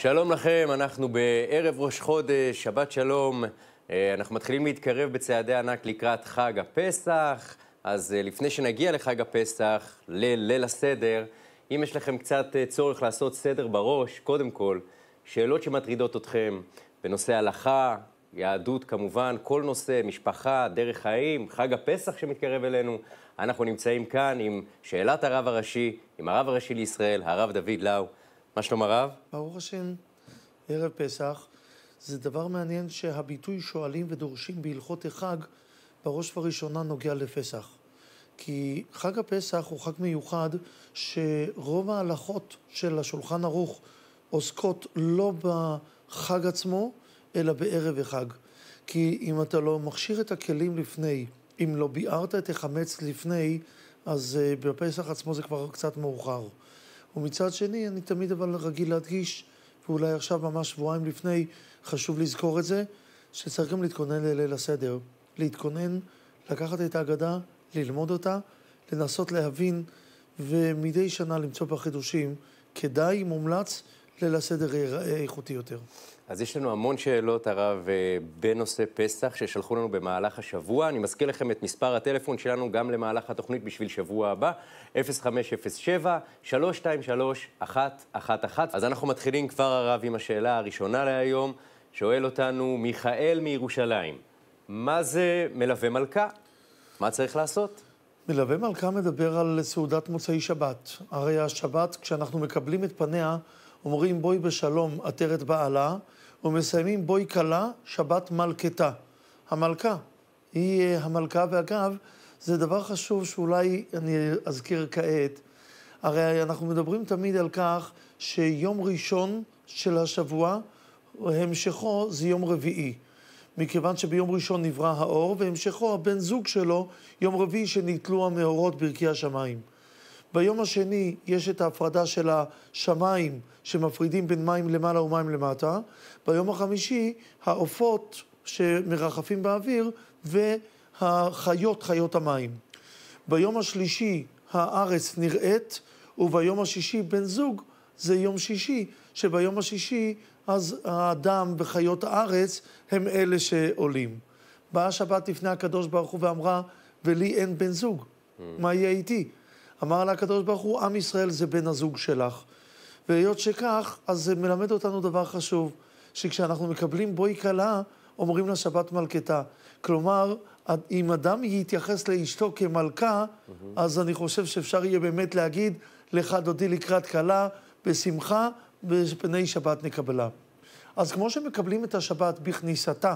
שלום לכם, אנחנו בערב ראש חודש, שבת שלום. אה, אנחנו מתחילים להתקרב בצעדי ענק לקראת חג הפסח, אז אה, לפני שנגיע לחג הפסח, לליל הסדר, אם יש לכם קצת אה, צורך לעשות סדר בראש, קודם כל, שאלות שמטרידות אתכם בנושא הלכה, יהדות כמובן, כל נושא, משפחה, דרך חיים, חג הפסח שמתקרב אלינו. אנחנו נמצאים כאן עם שאלת הרב הראשי, עם הרב הראשי לישראל, הרב דוד לאו. מה שלום הרב? ברוך השם, ערב פסח. זה דבר מעניין שהביטוי שואלים ודורשים בהלכות החג, בראש ובראשונה נוגע לפסח. כי חג הפסח הוא חג מיוחד שרוב ההלכות של השולחן ערוך עוסקות לא בחג עצמו, אלא בערב החג. כי אם אתה לא מכשיר את הכלים לפני, אם לא ביארת את החמץ לפני, אז אה, בפסח עצמו זה כבר קצת מאוחר. ומצד שני, אני תמיד אבל רגיל להדגיש, ואולי עכשיו, ממש שבועיים לפני, חשוב לזכור את זה, שצריך גם להתכונן לליל הסדר. להתכונן, לקחת את ההגדה, ללמוד אותה, לנסות להבין, ומדי שנה למצוא בה חידושים. כדאי, מומלץ, ליל הסדר יהיה איכותי יותר. אז יש לנו המון שאלות, הרב, אה, בנושא פסח, ששלחו לנו במהלך השבוע. אני מזכיר לכם את מספר הטלפון שלנו גם למהלך התוכנית בשביל שבוע הבא, 0507-323-111. אז אנחנו מתחילים כבר, הרב, עם השאלה הראשונה להיום. שואל אותנו מיכאל מירושלים, מה זה מלווה מלכה? מה צריך לעשות? מלווה מלכה מדבר על סעודת מוצאי שבת. הרי השבת, כשאנחנו מקבלים את פניה, אומרים בואי בשלום עטרת בעלה, ומסיימים בואי כלה שבת מלכתה. המלכה היא אה, המלכה, ואגב, זה דבר חשוב שאולי אני אזכיר כעת. הרי אנחנו מדברים תמיד על כך שיום ראשון של השבוע, המשכו זה יום רביעי. מכיוון שביום ראשון נברא האור, והמשכו הבן זוג שלו, יום רביעי שניתלו המאורות ברכי השמיים. ביום השני יש את ההפרדה של השמיים, שמפרידים בין מים למעלה ומים למטה. ביום החמישי, העופות שמרחפים באוויר, והחיות, חיות המים. ביום השלישי, הארץ נראית, וביום השישי, בן זוג, זה יום שישי, שביום השישי, אז האדם וחיות הארץ הם אלה שעולים. באה שבת לפני הקדוש ברוך הוא ואמרה, ולי אין בן זוג, mm. מה יהיה איתי? אמר לה הקדוש ברוך הוא, עם ישראל זה בן הזוג שלך. והיות שכך, אז זה מלמד אותנו דבר חשוב, שכשאנחנו מקבלים בואי כלה, אומרים לה שבת מלכתה. כלומר, אם אדם יתייחס לאשתו כמלכה, mm-hmm. אז אני חושב שאפשר יהיה באמת להגיד, לך דודי לקראת כלה, בשמחה, בפני שבת נקבלה. אז כמו שמקבלים את השבת בכניסתה,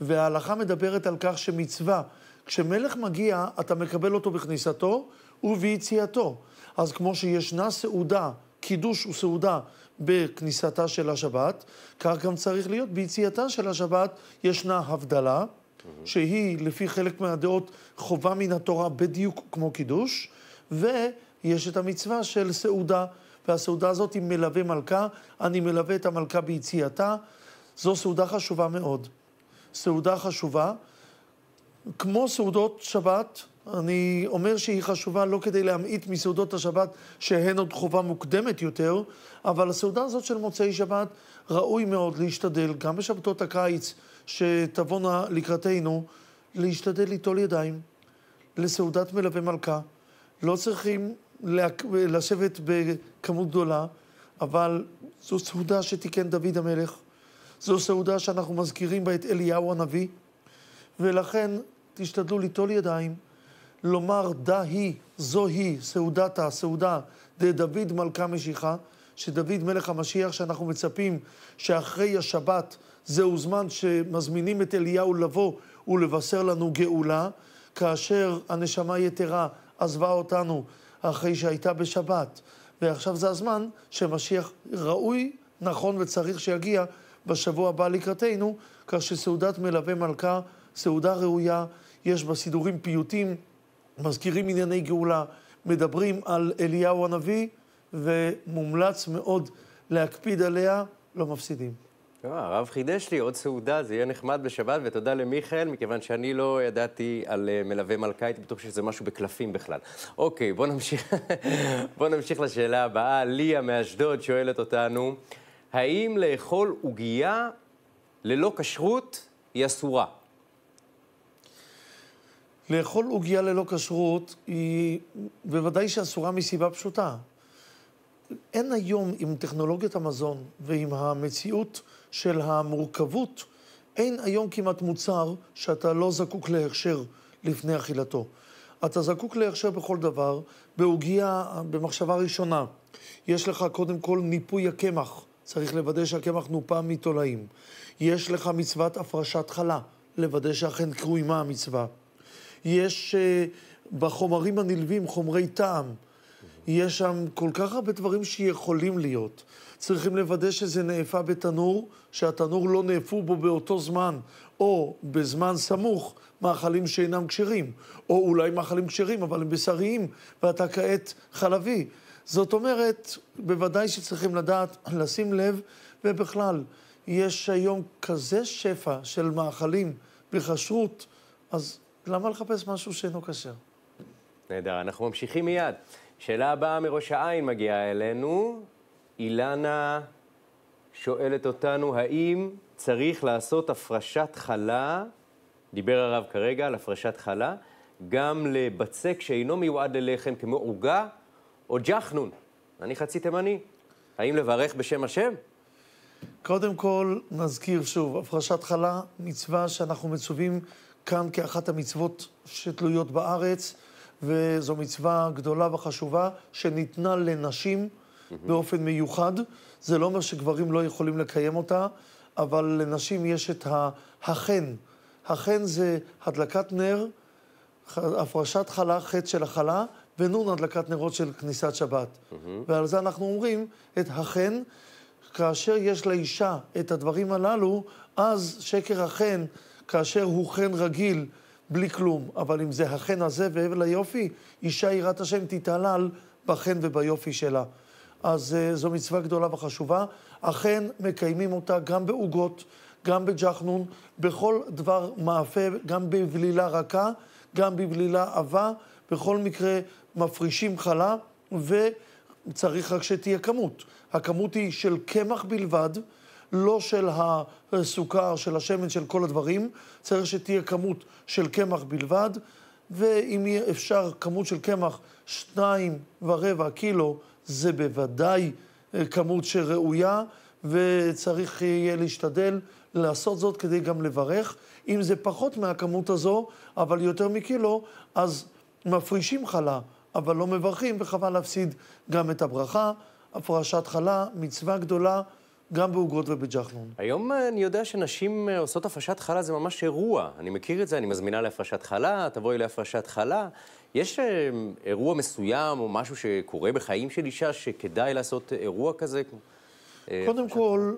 וההלכה מדברת על כך שמצווה, כשמלך מגיע, אתה מקבל אותו בכניסתו, וביציאתו. אז כמו שישנה סעודה, קידוש וסעודה בכניסתה של השבת, כך גם צריך להיות ביציאתה של השבת ישנה הבדלה, שהיא לפי חלק מהדעות חובה מן התורה בדיוק כמו קידוש, ויש את המצווה של סעודה, והסעודה הזאת היא מלווה מלכה, אני מלווה את המלכה ביציאתה, זו סעודה חשובה מאוד. סעודה חשובה, כמו סעודות שבת, אני אומר שהיא חשובה לא כדי להמעיט מסעודות השבת, שהן עוד חובה מוקדמת יותר, אבל הסעודה הזאת של מוצאי שבת, ראוי מאוד להשתדל, גם בשבתות הקיץ שתבואנה לקראתנו, להשתדל ליטול ידיים לסעודת מלווה מלכה. לא צריכים לה... לשבת בכמות גדולה, אבל זו סעודה שתיקן דוד המלך. זו סעודה שאנחנו מזכירים בה את אליהו הנביא, ולכן תשתדלו ליטול ידיים. לומר דה היא, זו היא, סעודתה, סעודה, דוד מלכה משיחה, שדוד מלך המשיח, שאנחנו מצפים שאחרי השבת זהו זמן שמזמינים את אליהו לבוא ולבשר לנו גאולה, כאשר הנשמה יתרה עזבה אותנו אחרי שהייתה בשבת, ועכשיו זה הזמן שמשיח ראוי, נכון וצריך שיגיע בשבוע הבא לקראתנו, כך שסעודת מלווה מלכה, סעודה ראויה, יש בה סידורים פיוטים מזכירים ענייני גאולה, מדברים על אליהו הנביא, ומומלץ מאוד להקפיד עליה, לא מפסידים. אה, הרב חידש לי עוד סעודה, זה יהיה נחמד בשבת, ותודה למיכאל, מכיוון שאני לא ידעתי על אה, מלווה מלכה, הייתי בטוח שזה משהו בקלפים בכלל. אוקיי, בואו נמשיך, בוא נמשיך לשאלה הבאה. ליה מאשדוד שואלת אותנו, האם לאכול עוגייה ללא כשרות היא אסורה? לאכול עוגיה ללא כשרות היא בוודאי שאסורה מסיבה פשוטה. אין היום עם טכנולוגיית המזון ועם המציאות של המורכבות, אין היום כמעט מוצר שאתה לא זקוק להכשר לפני אכילתו. אתה זקוק להכשר בכל דבר, בעוגיה, במחשבה ראשונה. יש לך קודם כל ניפוי הקמח, צריך לוודא שהקמח נופה מתולעים. יש לך מצוות הפרשת חלה, לוודא שאכן קרוימה המצווה. יש אה, בחומרים הנלווים חומרי טעם. יש שם כל כך הרבה דברים שיכולים להיות. צריכים לוודא שזה נאפה בתנור, שהתנור לא נאפו בו באותו זמן, או בזמן סמוך, מאכלים שאינם כשרים, או אולי מאכלים כשרים, אבל הם בשריים, ואתה כעת חלבי. זאת אומרת, בוודאי שצריכים לדעת, לשים לב, ובכלל, יש היום כזה שפע של מאכלים בכשרות, אז למה לחפש משהו שאינו כשר? נהדר, אנחנו ממשיכים מיד. שאלה הבאה מראש העין מגיעה אלינו. אילנה שואלת אותנו, האם צריך לעשות הפרשת חלה, דיבר הרב כרגע על הפרשת חלה, גם לבצק שאינו מיועד ללחם כמו עוגה או ג'חנון? אני חצי תימני. האם לברך בשם השם? קודם כל, נזכיר שוב, הפרשת חלה, מצווה שאנחנו מצווים כאן כאחת המצוות שתלויות בארץ, וזו מצווה גדולה וחשובה שניתנה לנשים באופן מיוחד. זה לא אומר שגברים לא יכולים לקיים אותה, אבל לנשים יש את החן. החן זה הדלקת נר, הפרשת חלה, חטא של החלה, ונון הדלקת נרות של כניסת שבת. ועל זה אנחנו אומרים את החן. כאשר יש לאישה את הדברים הללו, אז שקר החן כאשר הוא חן רגיל, בלי כלום. אבל אם זה החן הזה והבל היופי, אישה יראת השם תתעלל בחן וביופי שלה. אז uh, זו מצווה גדולה וחשובה. אכן מקיימים אותה גם בעוגות, גם בג'חנון, בכל דבר מאפה, גם בבלילה רכה, גם בבלילה עבה, בכל מקרה מפרישים חלה, וצריך רק שתהיה כמות. הכמות היא של קמח בלבד. לא של הסוכר, של השמן, של כל הדברים. צריך שתהיה כמות של קמח בלבד, ואם יהיה אפשר כמות של קמח, שניים ורבע קילו, זה בוודאי אה, כמות שראויה, וצריך יהיה להשתדל לעשות זאת כדי גם לברך. אם זה פחות מהכמות הזו, אבל יותר מקילו, אז מפרישים חלה, אבל לא מברכים, וחבל להפסיד גם את הברכה. הפרשת חלה, מצווה גדולה. גם בעוגרות ובג'חנון. היום אה, אני יודע שנשים אה, עושות הפרשת חלה, זה ממש אירוע. אני מכיר את זה, אני מזמינה להפרשת חלה, תבואי להפרשת חלה. יש אה, אירוע מסוים או משהו שקורה בחיים של אישה שכדאי לעשות אירוע כזה? קודם כל,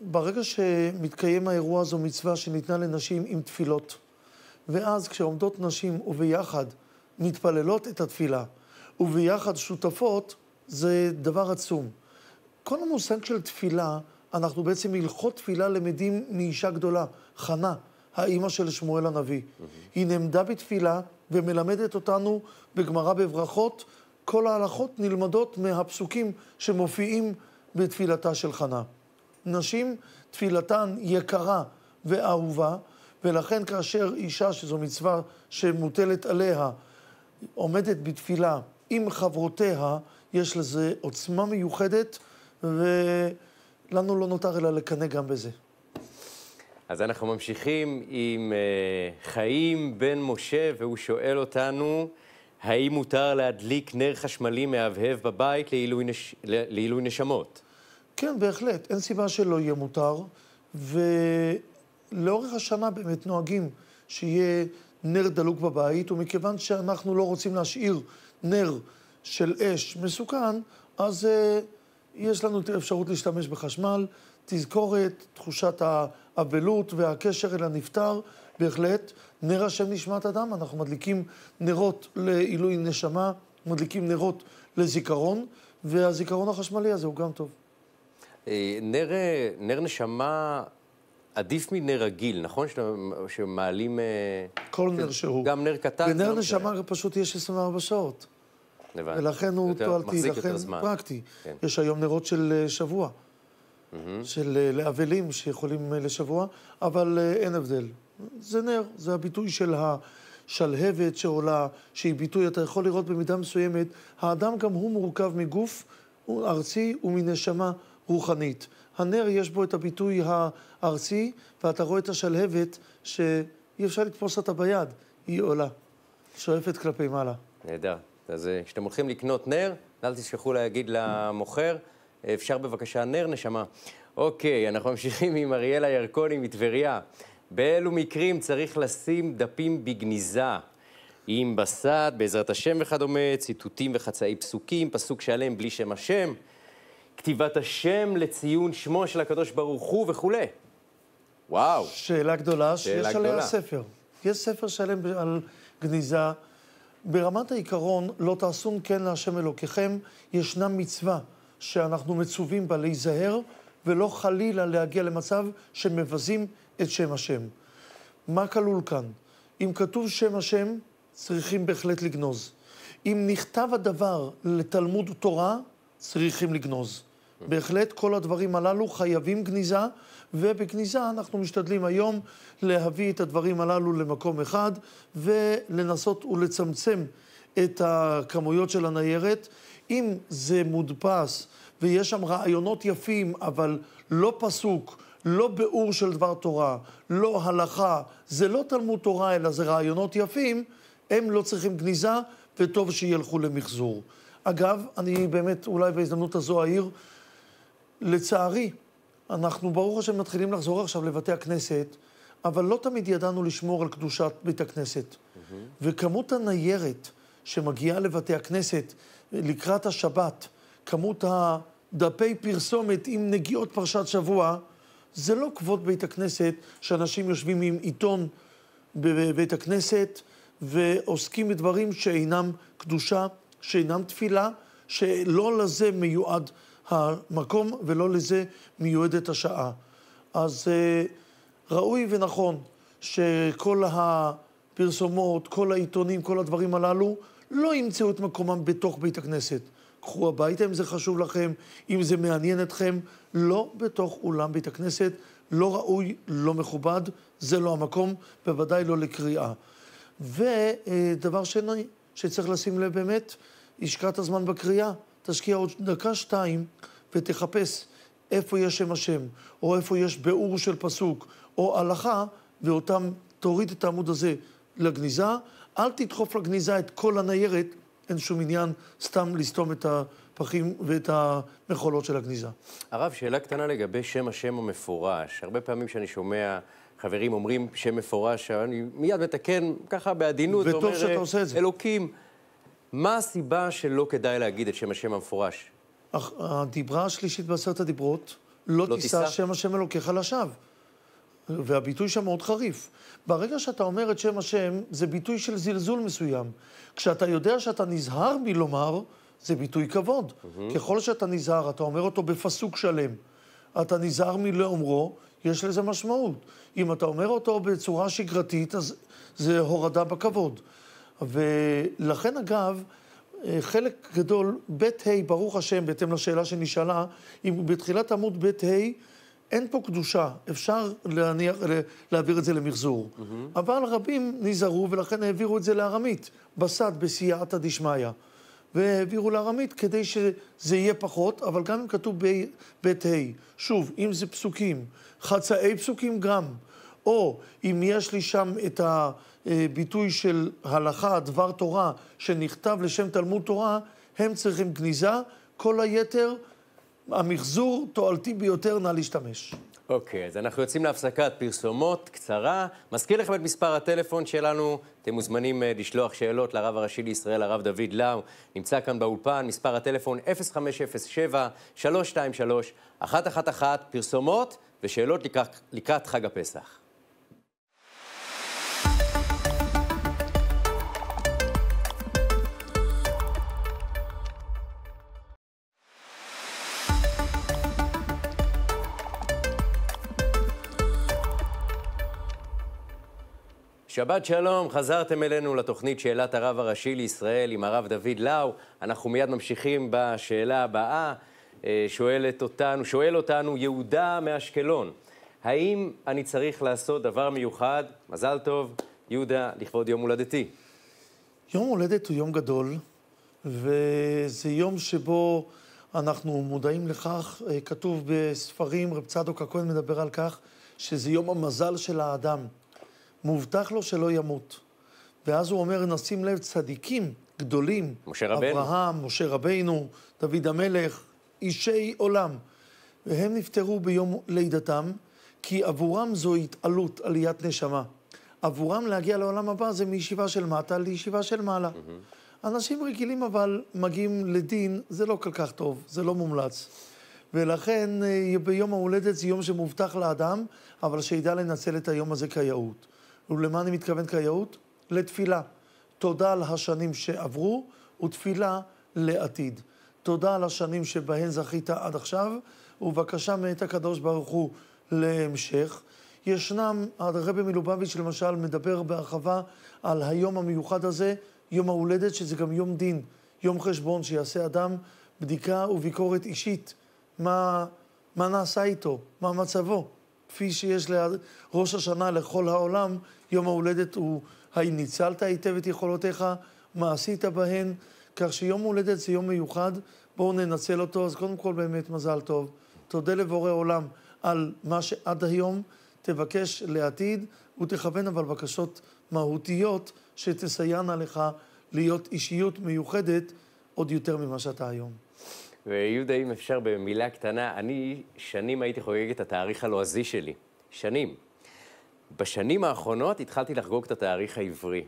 ברגע שמתקיים האירוע הזו מצווה שניתנה לנשים עם תפילות. ואז כשעומדות נשים וביחד מתפללות את התפילה, וביחד שותפות, זה דבר עצום. כל המושג של תפילה אנחנו בעצם הלכות תפילה למדים מאישה גדולה, חנה, האימא של שמואל הנביא. היא נעמדה בתפילה ומלמדת אותנו בגמרא בברכות, כל ההלכות נלמדות מהפסוקים שמופיעים בתפילתה של חנה. נשים, תפילתן יקרה ואהובה, ולכן כאשר אישה, שזו מצווה שמוטלת עליה, עומדת בתפילה עם חברותיה, יש לזה עוצמה מיוחדת, ו... לנו לא נותר אלא לקנא גם בזה. אז אנחנו ממשיכים עם uh, חיים בן משה, והוא שואל אותנו, האם מותר להדליק נר חשמלי מהבהב בבית לעילוי, נש... לעילוי נשמות? כן, בהחלט. אין סיבה שלא יהיה מותר, ולאורך השנה באמת נוהגים שיהיה נר דלוק בבית, ומכיוון שאנחנו לא רוצים להשאיר נר של אש מסוכן, אז uh, יש לנו אפשרות להשתמש בחשמל, תזכורת, תחושת האבלות והקשר אל הנפטר, בהחלט. נר השם נשמת אדם, אנחנו מדליקים נרות לעילוי נשמה, מדליקים נרות לזיכרון, והזיכרון החשמלי הזה הוא גם טוב. אה, נר, אה, נר נשמה עדיף מנר רגיל, נכון? שמעלים... אה, כל נר שהוא. גם נר קטן. בנר נשמה פשוט יש 24 שעות. לבד. ולכן הוא תועלתי, לכן הוא פרקטי. כן. יש היום נרות של אה, שבוע, mm-hmm. של אה, אבלים שיכולים אה, לשבוע, אבל אין הבדל. זה נר, זה הביטוי של השלהבת שעולה, שהיא ביטוי, אתה יכול לראות במידה מסוימת, האדם גם הוא מורכב מגוף ארצי ומנשמה רוחנית. הנר יש בו את הביטוי הארצי, ואתה רואה את השלהבת שאי אפשר לתפוס אותה ביד, היא עולה, שואפת כלפי מעלה. נהדר. אז אה, כשאתם הולכים לקנות נר, אל תשכחו להגיד למוכר, אפשר בבקשה נר, נשמה. אוקיי, אנחנו ממשיכים עם אריאלה ירקוני מטבריה. באילו מקרים צריך לשים דפים בגניזה? עם בסד, בעזרת השם וכדומה, ציטוטים וחצאי פסוקים, פסוק שלם בלי שם השם, כתיבת השם לציון שמו של הקדוש ברוך הוא וכולי. וואו. שאלה גדולה, שאלה שיש גדולה. עליה ספר. יש ספר שלם על גניזה. ברמת העיקרון, לא תעשון כן להשם אלוקיכם, ישנה מצווה שאנחנו מצווים בה להיזהר, ולא חלילה להגיע למצב שמבזים את שם השם. מה כלול כאן? אם כתוב שם השם, צריכים בהחלט לגנוז. אם נכתב הדבר לתלמוד תורה, צריכים לגנוז. בהחלט כל הדברים הללו חייבים גניזה, ובכניסה אנחנו משתדלים היום להביא את הדברים הללו למקום אחד ולנסות ולצמצם את הכמויות של הניירת. אם זה מודפס ויש שם רעיונות יפים, אבל לא פסוק, לא ביאור של דבר תורה, לא הלכה, זה לא תלמוד תורה אלא זה רעיונות יפים, הם לא צריכים גניזה וטוב שילכו למחזור. אגב, אני באמת אולי בהזדמנות הזו אעיר, לצערי, אנחנו ברוך השם מתחילים לחזור עכשיו לבתי הכנסת, אבל לא תמיד ידענו לשמור על קדושת בית הכנסת. Mm-hmm. וכמות הניירת שמגיעה לבתי הכנסת לקראת השבת, כמות הדפי פרסומת עם נגיעות פרשת שבוע, זה לא כבוד בית הכנסת שאנשים יושבים עם עיתון בבית הכנסת ועוסקים בדברים שאינם קדושה, שאינם תפילה, שלא לזה מיועד המקום ולא לזה מיועדת השעה. אז אה, ראוי ונכון שכל הפרסומות, כל העיתונים, כל הדברים הללו, לא ימצאו את מקומם בתוך בית הכנסת. קחו הביתה אם זה חשוב לכם, אם זה מעניין אתכם, לא בתוך אולם בית הכנסת, לא ראוי, לא מכובד, זה לא המקום, בוודאי לא לקריאה. ודבר אה, שני, שצריך לשים לב באמת, השקעת הזמן בקריאה. תשקיע עוד דקה-שתיים ותחפש איפה יש שם השם, או איפה יש ביאור של פסוק, או הלכה, ואותם, תוריד את העמוד הזה לגניזה. אל תדחוף לגניזה את כל הניירת, אין שום עניין סתם לסתום את הפחים ואת המכולות של הגניזה. הרב, שאלה קטנה לגבי שם השם המפורש. הרבה פעמים שאני שומע... חברים אומרים שם מפורש, אני מיד מתקן, ככה בעדינות, אומר, שאתה עושה את זה. אלוקים. מה הסיבה שלא כדאי להגיד את שם השם המפורש? הדיברה השלישית בעשרת הדיברות, לא, לא תישא שם השם אלוקיך לשווא. והביטוי שם מאוד חריף. ברגע שאתה אומר את שם השם, זה ביטוי של זלזול מסוים. כשאתה יודע שאתה נזהר מלומר, זה ביטוי כבוד. Mm-hmm. ככל שאתה נזהר, אתה אומר אותו בפסוק שלם. אתה נזהר מלאומרו, יש לזה משמעות. אם אתה אומר אותו בצורה שגרתית, אז זה הורדה בכבוד. ולכן אגב, אה, חלק גדול, בית ה', ברוך השם, בהתאם לשאלה שנשאלה, אם בתחילת עמוד בית ה', אין פה קדושה, אפשר להניח, להעביר את זה למחזור. Mm-hmm. אבל רבים נזהרו ולכן העבירו את זה לארמית, בסד בסייעתא דשמיא. והעבירו לארמית כדי שזה יהיה פחות, אבל גם אם כתוב בית ה', שוב, אם זה פסוקים, חצאי פסוקים גם, או אם יש לי שם את ה... אה, ביטוי של הלכה, דבר תורה, שנכתב לשם תלמוד תורה, הם צריכים גניזה, כל היתר, המחזור תועלתי ביותר, נא להשתמש. אוקיי, okay, אז אנחנו יוצאים להפסקת פרסומות קצרה. מזכיר לכם את מספר הטלפון שלנו, אתם מוזמנים uh, לשלוח שאלות לרב הראשי לישראל, הרב דוד לאו, נמצא כאן באולפן, מספר הטלפון 0507-323-111, פרסומות ושאלות לקראת, לקראת חג הפסח. שבת שלום, חזרתם אלינו לתוכנית שאלת הרב הראשי לישראל עם הרב דוד לאו. אנחנו מיד ממשיכים בשאלה הבאה. אה, שואלת אותנו, שואל אותנו יהודה מאשקלון, האם אני צריך לעשות דבר מיוחד, מזל טוב, יהודה, לכבוד יום הולדתי? יום הולדת הוא יום גדול, וזה יום שבו אנחנו מודעים לכך, אה, כתוב בספרים, רב צדוק הכהן מדבר על כך, שזה יום המזל של האדם. מובטח לו שלא ימות. ואז הוא אומר, נשים לב, צדיקים גדולים, משה רבנו. אברהם, משה רבנו, דוד המלך, אישי עולם. והם נפטרו ביום לידתם, כי עבורם זו התעלות, עליית נשמה. עבורם להגיע לעולם הבא זה מישיבה של מטה לישיבה של מעלה. Mm-hmm. אנשים רגילים אבל מגיעים לדין, זה לא כל כך טוב, זה לא מומלץ. ולכן אה, ביום ההולדת זה יום שמובטח לאדם, אבל שידע לנצל את היום הזה כיאות. ולמה אני מתכוון כיאות? לתפילה. תודה על השנים שעברו, ותפילה לעתיד. תודה על השנים שבהן זכית עד עכשיו, ובקשה מאת הקדוש ברוך הוא להמשך. ישנם, הרבי מלובביץ' למשל מדבר בהרחבה על היום המיוחד הזה, יום ההולדת, שזה גם יום דין, יום חשבון, שיעשה אדם בדיקה וביקורת אישית. מה, מה נעשה איתו? מה מצבו? כפי שיש לראש השנה לכל העולם, יום ההולדת הוא האם ניצלת היטב את יכולותיך, מה עשית בהן, כך שיום הולדת זה יום מיוחד, בואו ננצל אותו. אז קודם כל באמת מזל טוב. תודה לבורא עולם על מה שעד היום, תבקש לעתיד ותכוון אבל בקשות מהותיות שתסייענה לך להיות אישיות מיוחדת עוד יותר ממה שאתה היום. ויהודה, אם אפשר במילה קטנה, אני שנים הייתי חוגג את התאריך הלועזי שלי. שנים. בשנים האחרונות התחלתי לחגוג את התאריך העברי,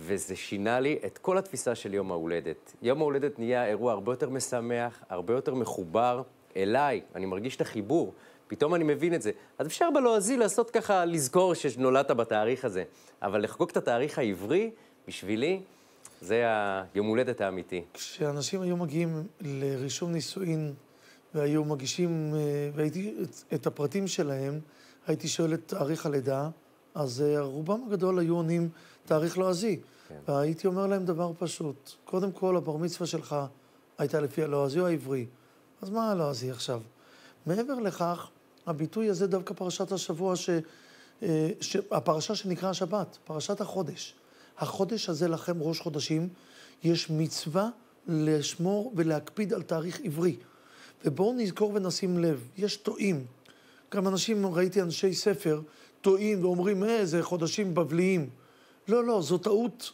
וזה שינה לי את כל התפיסה של יום ההולדת. יום ההולדת נהיה אירוע הרבה יותר משמח, הרבה יותר מחובר אליי, אני מרגיש את החיבור, פתאום אני מבין את זה. אז אפשר בלועזי לעשות ככה, לזכור שנולדת בתאריך הזה, אבל לחגוג את התאריך העברי, בשבילי, זה היום הולדת האמיתי. כשאנשים היו מגיעים לרישום נישואין והיו מגישים, אה, והייתי, את, את הפרטים שלהם, הייתי שואל את תאריך הלידה, אז אה, רובם הגדול היו עונים תאריך לועזי. לא כן. והייתי אומר להם דבר פשוט, קודם כל הבר מצווה שלך הייתה לפי הלועזי או העברי, אז מה הלועזי עכשיו? מעבר לכך, הביטוי הזה דווקא פרשת השבוע, ש, אה, ש, הפרשה שנקרא השבת, פרשת החודש. החודש הזה לכם, ראש חודשים, יש מצווה לשמור ולהקפיד על תאריך עברי. ובואו נזכור ונשים לב, יש טועים. גם אנשים, ראיתי אנשי ספר, טועים ואומרים, אה, זה חודשים בבליים. לא, לא, זו טעות.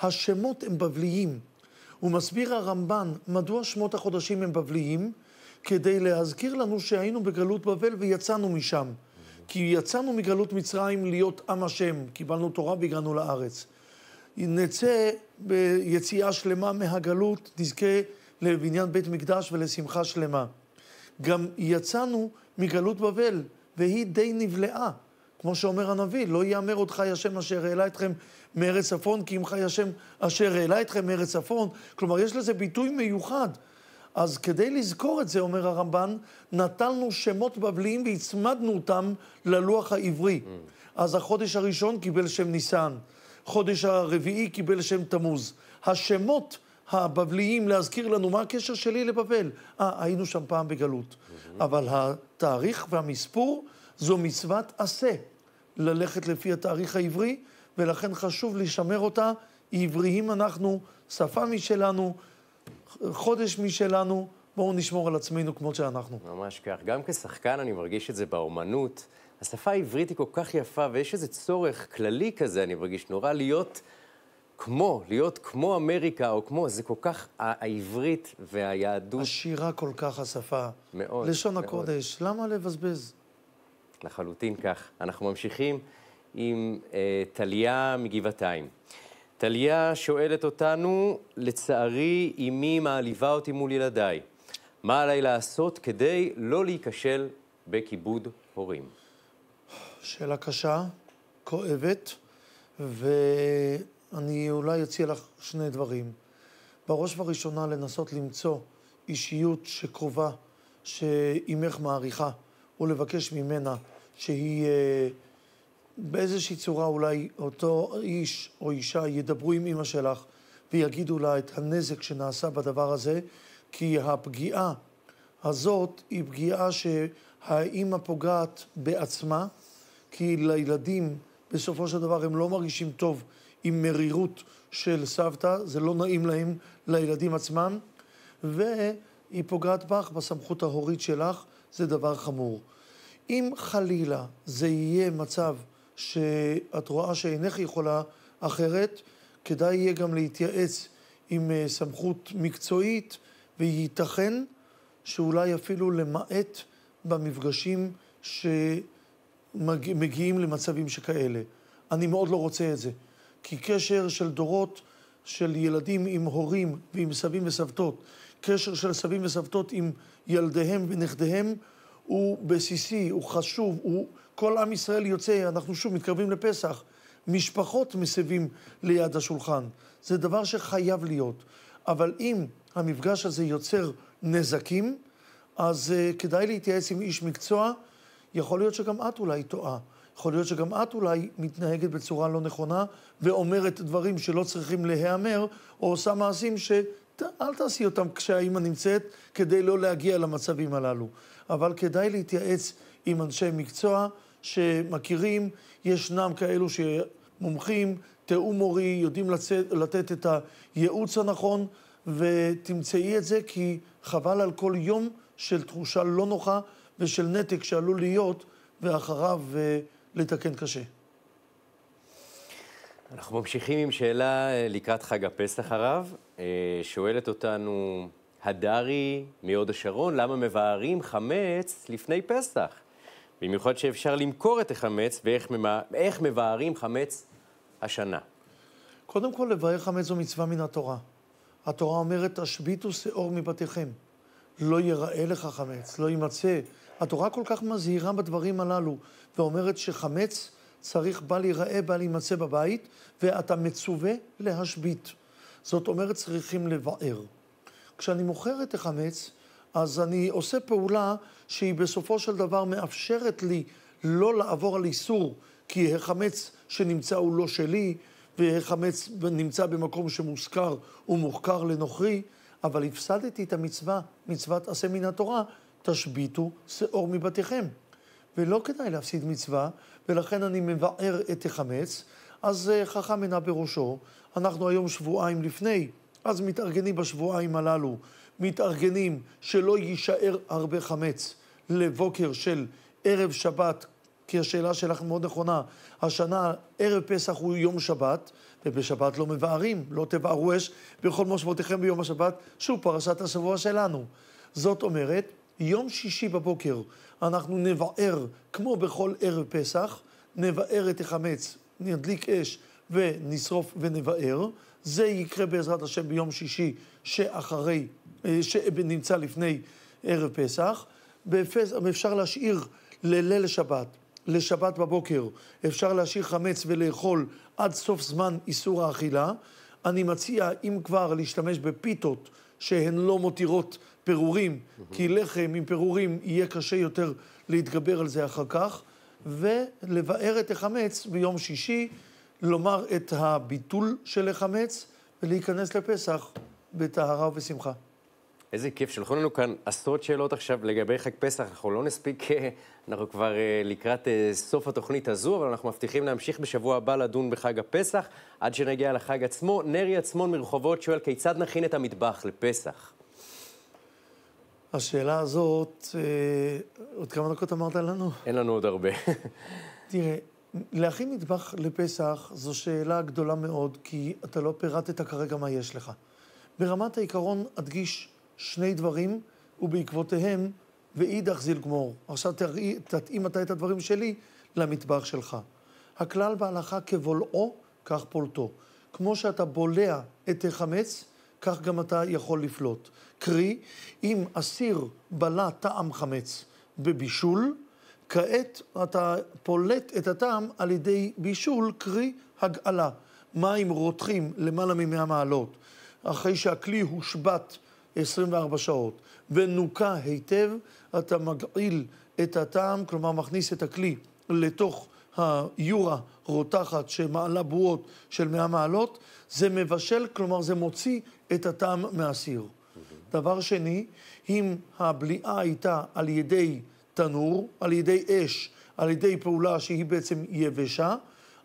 השמות הם בבליים. ומסביר הרמב"ן מדוע שמות החודשים הם בבליים, כדי להזכיר לנו שהיינו בגלות בבל ויצאנו משם. כי יצאנו מגלות מצרים להיות עם השם, קיבלנו תורה והגענו לארץ. נצא ביציאה שלמה מהגלות, נזכה לבניין בית מקדש ולשמחה שלמה. גם יצאנו מגלות בבל, והיא די נבלעה. כמו שאומר הנביא, לא יאמר עוד חי השם אשר העלה אתכם מארץ צפון, כי אם חי השם אשר העלה אתכם מארץ צפון. כלומר, יש לזה ביטוי מיוחד. אז כדי לזכור את זה, אומר הרמב"ן, נטלנו שמות בבליים והצמדנו אותם ללוח העברי. Mm. אז החודש הראשון קיבל שם ניסן. חודש הרביעי קיבל שם תמוז. השמות הבבליים להזכיר לנו מה הקשר שלי לבבל. אה, היינו שם פעם בגלות. אבל התאריך והמספור זו מצוות עשה, ללכת לפי התאריך העברי, ולכן חשוב לשמר אותה. עבריים אנחנו, שפה משלנו, חודש משלנו, בואו נשמור על עצמנו כמו שאנחנו. ממש כך. גם כשחקן אני מרגיש את זה באומנות. השפה העברית היא כל כך יפה, ויש איזה צורך כללי כזה, אני מרגיש, נורא להיות כמו, להיות כמו אמריקה או כמו, זה כל כך העברית והיהדות. עשירה כל כך השפה. מאוד. לשון מאוד. הקודש, למה לבזבז? לחלוטין כך. אנחנו ממשיכים עם אה, טליה מגבעתיים. טליה שואלת אותנו, לצערי, אמי מעליבה אותי מול ילדיי. מה עליי לעשות כדי לא להיכשל בכיבוד הורים? שאלה קשה, כואבת, ואני אולי אציע לך שני דברים. בראש ובראשונה, לנסות למצוא אישיות שקרובה, שאימך מעריכה, ולבקש ממנה שהיא אה, באיזושהי צורה אולי אותו איש או אישה ידברו עם אימא שלך ויגידו לה את הנזק שנעשה בדבר הזה, כי הפגיעה הזאת היא פגיעה שהאימא פוגעת בעצמה, כי לילדים, בסופו של דבר, הם לא מרגישים טוב עם מרירות של סבתא, זה לא נעים להם, לילדים עצמם, והיא פוגעת בך, בסמכות ההורית שלך, זה דבר חמור. אם חלילה זה יהיה מצב שאת רואה שאינך יכולה אחרת, כדאי יהיה גם להתייעץ עם אה, סמכות מקצועית, וייתכן שאולי אפילו למעט במפגשים ש... מגיעים למצבים שכאלה. אני מאוד לא רוצה את זה. כי קשר של דורות של ילדים עם הורים ועם סבים וסבתות, קשר של סבים וסבתות עם ילדיהם ונכדיהם, הוא בסיסי, הוא חשוב, הוא... כל עם ישראל יוצא, אנחנו שוב מתקרבים לפסח. משפחות מסבים ליד השולחן. זה דבר שחייב להיות. אבל אם המפגש הזה יוצר נזקים, אז uh, כדאי להתייעץ עם איש מקצוע. יכול להיות שגם את אולי טועה. יכול להיות שגם את אולי מתנהגת בצורה לא נכונה ואומרת דברים שלא צריכים להיאמר, או עושה מעשים ש... אל תעשי אותם כשהאימא נמצאת, כדי לא להגיע למצבים הללו. אבל כדאי להתייעץ עם אנשי מקצוע שמכירים, ישנם כאלו שמומחים, תיאום מורי, יודעים לצאת, לתת את הייעוץ הנכון, ותמצאי את זה, כי חבל על כל יום של תחושה לא נוחה ושל נתק שעלול להיות, ואחריו אה, לתקן קשה. אנחנו ממשיכים עם שאלה אה, לקראת חג הפסח הרב. אה, שואלת אותנו הדרי מהוד השרון, למה מבערים חמץ לפני פסח? במיוחד שאפשר למכור את החמץ ואיך מבארים חמץ השנה. קודם כל, לבאר חמץ זו מצווה מן התורה. התורה אומרת, תשביתו שאור מבתיכם. לא ייראה לך חמץ, לא יימצא. התורה כל כך מזהירה בדברים הללו, ואומרת שחמץ צריך בל ייראה, בל יימצא בבית, ואתה מצווה להשבית. זאת אומרת, צריכים לבער. כשאני מוכר את החמץ, אז אני עושה פעולה שהיא בסופו של דבר מאפשרת לי לא לעבור על איסור, כי החמץ שנמצא הוא לא שלי, והחמץ נמצא במקום שמושכר ומוחכר לנוכרי, אבל הפסדתי את המצווה, מצוות עשה מן התורה, תשביתו שאור מבתיכם. ולא כדאי להפסיד מצווה, ולכן אני מבער את החמץ. אז אה, חכם עינה בראשו, אנחנו היום שבועיים לפני, אז מתארגנים בשבועיים הללו, מתארגנים שלא יישאר הרבה חמץ לבוקר של ערב שבת, כי השאלה שלך מאוד נכונה, השנה ערב פסח הוא יום שבת, ובשבת לא מבארים, לא תבערו אש בכל מושבותיכם ביום השבת, שוב פרשת השבוע שלנו. זאת אומרת, יום שישי בבוקר אנחנו נבער, כמו בכל ערב פסח, נבער את החמץ, נדליק אש ונשרוף ונבער. זה יקרה בעזרת השם ביום שישי שאחרי, אה, שנמצא לפני ערב פסח. בפס... אפשר להשאיר לליל שבת, לשבת בבוקר, אפשר להשאיר חמץ ולאכול עד סוף זמן איסור האכילה. אני מציע, אם כבר, להשתמש בפיתות שהן לא מותירות פירורים, כי לחם עם פירורים יהיה קשה יותר להתגבר על זה אחר כך, ולבער את החמץ ביום שישי, לומר את הביטול של החמץ ולהיכנס לפסח בטהרה ובשמחה. איזה כיף, שלחו לנו כאן עשרות שאלות עכשיו לגבי חג פסח, אנחנו לא נספיק, אה, אנחנו כבר אה, לקראת אה, סוף התוכנית הזו, אבל אנחנו מבטיחים להמשיך בשבוע הבא לדון בחג הפסח, עד שנגיע לחג עצמו. נרי עצמון מרחובות שואל, כיצד נכין את המטבח לפסח? השאלה הזאת, אה, עוד כמה דקות אמרת לנו? אין לנו עוד הרבה. תראה, להכין מטבח לפסח זו שאלה גדולה מאוד, כי אתה לא פירטת כרגע מה יש לך. ברמת העיקרון אדגיש שני דברים, ובעקבותיהם, ואידך זיל גמור. עכשיו תראי, תתאים אתה את הדברים שלי למטבח שלך. הכלל בהלכה כבולעו, כך פולטו. כמו שאתה בולע את החמץ, כך גם אתה יכול לפלוט. קרי, אם אסיר בלע טעם חמץ בבישול, כעת אתה פולט את הטעם על ידי בישול, קרי הגאלה. מים רותחים למעלה מ-100 מעלות, אחרי שהכלי הושבת 24 שעות ונוקע היטב, אתה מגעיל את הטעם, כלומר מכניס את הכלי לתוך היורה רותחת שמעלה בועות של 100 מעלות, זה מבשל, כלומר זה מוציא את הטעם מהסיר. דבר שני, אם הבליעה הייתה על ידי תנור, על ידי אש, על ידי פעולה שהיא בעצם יבשה,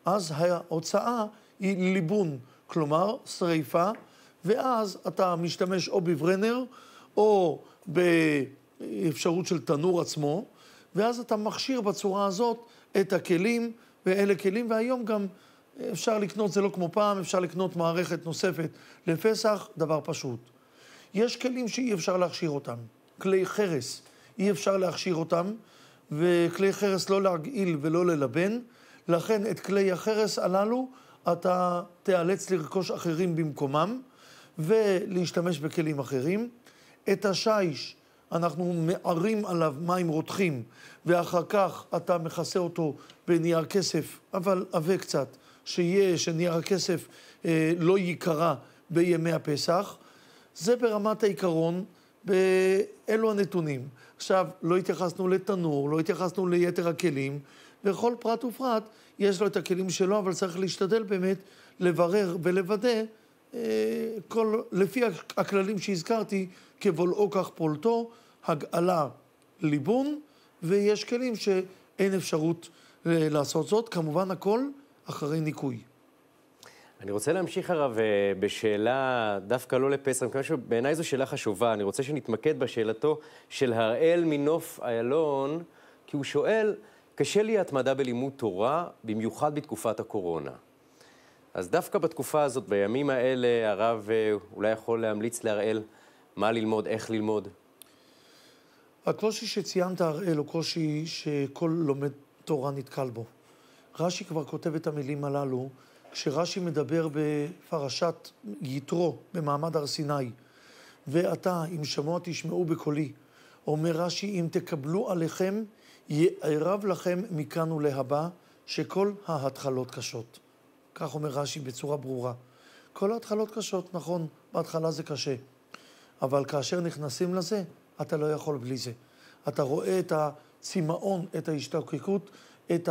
אז ההוצאה היא ליבון, כלומר שריפה, ואז אתה משתמש או בברנר או באפשרות של תנור עצמו, ואז אתה מכשיר בצורה הזאת את הכלים, ואלה כלים, והיום גם אפשר לקנות, זה לא כמו פעם, אפשר לקנות מערכת נוספת לפסח, דבר פשוט. יש כלים שאי אפשר להכשיר אותם, כלי חרס, אי אפשר להכשיר אותם, וכלי חרס לא להגעיל ולא ללבן, לכן את כלי החרס הללו אתה תיאלץ לרכוש אחרים במקומם ולהשתמש בכלים אחרים. את השיש אנחנו מערים עליו מים רותחים, ואחר כך אתה מכסה אותו בנייר כסף, אבל עבה קצת, שיהיה, שנייר הכסף אה, לא ייקרה בימי הפסח. זה ברמת העיקרון, אלו הנתונים. עכשיו, לא התייחסנו לתנור, לא התייחסנו ליתר הכלים, וכל פרט ופרט יש לו את הכלים שלו, אבל צריך להשתדל באמת לברר ולוודא אה, כל, לפי הכללים שהזכרתי, כבולעו כך פולטו, הגאלה, ליבון, ויש כלים שאין אפשרות אה, לעשות זאת. כמובן, הכל אחרי ניקוי. אני רוצה להמשיך, הרב, אה, בשאלה דווקא לא לפסח, מכיוון שבעיניי זו שאלה חשובה. אני רוצה שנתמקד בשאלתו של הראל מנוף איילון, כי הוא שואל, קשה לי התמדה בלימוד תורה, במיוחד בתקופת הקורונה. אז דווקא בתקופה הזאת, בימים האלה, הרב אה, אולי יכול להמליץ להראל מה ללמוד, איך ללמוד. הקושי שציינת, הראל, הוא קושי שכל לומד תורה נתקל בו. רש"י כבר כותב את המילים הללו, כשרש"י מדבר בפרשת יתרו, במעמד הר סיני. ועתה, אם שמוע תשמעו בקולי, אומר רש"י, אם תקבלו עליכם, יערב לכם מכאן ולהבא, שכל ההתחלות קשות. כך אומר רש"י בצורה ברורה. כל ההתחלות קשות, נכון, בהתחלה זה קשה. אבל כאשר נכנסים לזה, אתה לא יכול בלי זה. אתה רואה את הצמאון, את ההשתוקקות, את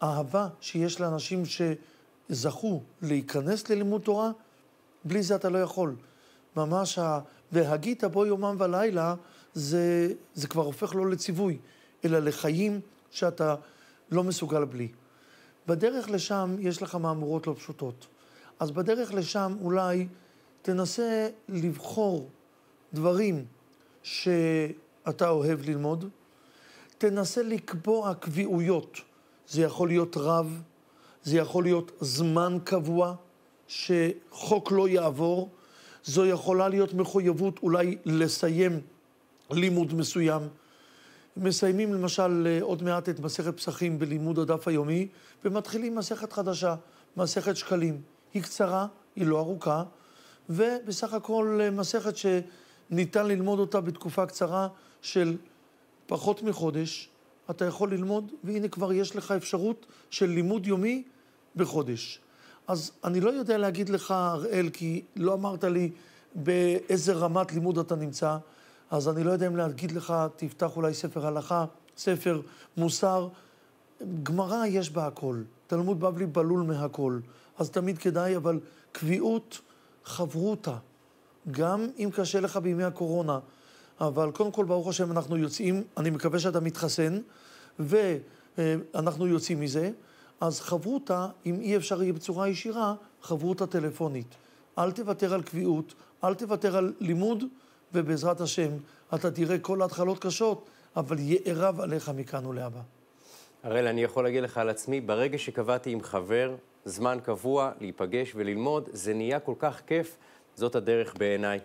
האהבה שיש לאנשים שזכו להיכנס ללימוד תורה, בלי זה אתה לא יכול. ממש ה... והגית בו יומם ולילה, זה, זה כבר הופך לא לציווי, אלא לחיים שאתה לא מסוגל בלי. בדרך לשם יש לך מהמורות לא פשוטות. אז בדרך לשם אולי תנסה לבחור דברים שאתה אוהב ללמוד, תנסה לקבוע קביעויות. זה יכול להיות רב, זה יכול להיות זמן קבוע, שחוק לא יעבור, זו יכולה להיות מחויבות אולי לסיים לימוד מסוים. מסיימים למשל אה, עוד מעט את מסכת פסחים בלימוד הדף היומי, ומתחילים מסכת חדשה, מסכת שקלים. היא קצרה, היא לא ארוכה, ובסך הכל אה, מסכת ש... ניתן ללמוד אותה בתקופה קצרה של פחות מחודש. אתה יכול ללמוד, והנה כבר יש לך אפשרות של לימוד יומי בחודש. אז אני לא יודע להגיד לך, אראל, כי לא אמרת לי באיזה רמת לימוד אתה נמצא, אז אני לא יודע אם להגיד לך, תפתח אולי ספר הלכה, ספר מוסר. גמרא יש בה הכל, תלמוד בבלי בלול מהכל. אז תמיד כדאי, אבל קביעות חברותא. גם אם קשה לך בימי הקורונה. אבל קודם כל, ברוך השם, אנחנו יוצאים, אני מקווה שאתה מתחסן, ואנחנו יוצאים מזה. אז חברותה, אם אי אפשר יהיה בצורה ישירה, חברותה טלפונית. אל תוותר על קביעות, אל תוותר על לימוד, ובעזרת השם, אתה תראה כל ההתחלות קשות, אבל יערב עליך מכאן ולהבא. הראל, אני יכול להגיד לך על עצמי, ברגע שקבעתי עם חבר זמן קבוע להיפגש וללמוד, זה נהיה כל כך כיף. זאת הדרך בעיניי.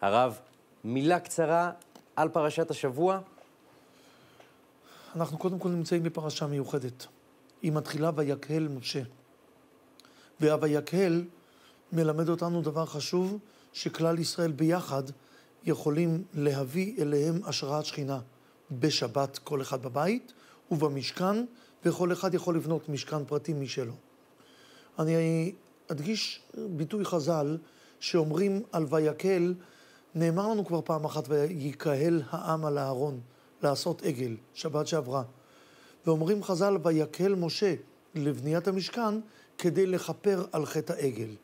הרב, מילה קצרה על פרשת השבוע. אנחנו קודם כל נמצאים בפרשה מיוחדת. היא מתחילה ויקהל משה. והויקהל מלמד אותנו דבר חשוב, שכלל ישראל ביחד יכולים להביא אליהם השראת שכינה. בשבת כל אחד בבית ובמשכן, וכל אחד יכול לבנות משכן פרטי משלו. אני אדגיש ביטוי חז"ל, שאומרים על ויקהל, נאמר לנו כבר פעם אחת, ויקהל העם על הארון, לעשות עגל, שבת שעברה. ואומרים חז"ל, ויקהל משה לבניית המשכן, כדי לכפר על חטא העגל.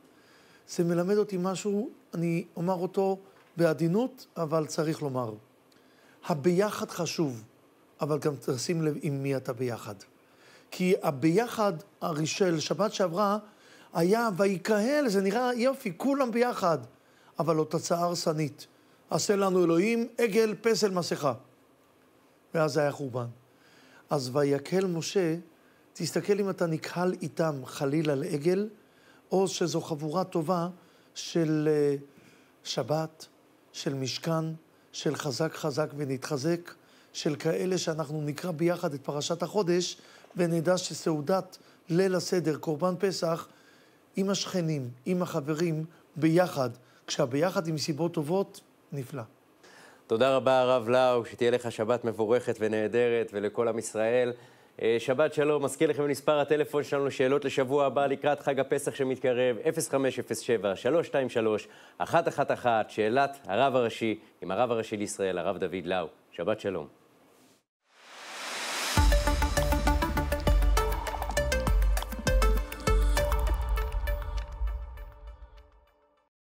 זה מלמד אותי משהו, אני אומר אותו בעדינות, אבל צריך לומר. הביחד חשוב, אבל גם תשים לב עם מי אתה ביחד. כי הביחד הראשון, שבת שעברה, היה ויקהל, זה נראה יופי, כולם ביחד, אבל לא תצעה הרסנית. עשה לנו אלוהים עגל, פסל, מסכה. ואז היה חורבן. אז ויקהל משה, תסתכל אם אתה נקהל איתם חלילה לעגל, או שזו חבורה טובה של אה, שבת, של משכן, של חזק חזק ונתחזק, של כאלה שאנחנו נקרא ביחד את פרשת החודש, ונדע שסעודת ליל הסדר, קורבן פסח, עם השכנים, עם החברים, ביחד. כשהביחד עם סיבות טובות, נפלא. תודה רבה, הרב לאו, שתהיה לך שבת מבורכת ונהדרת, ולכל עם ישראל. אה, שבת שלום, מזכיר לכם מספר הטלפון שלנו, שאלות לשבוע הבא לקראת חג הפסח שמתקרב, 0507-323-111, שאלת הרב הראשי עם הרב הראשי לישראל, הרב דוד לאו. שבת שלום.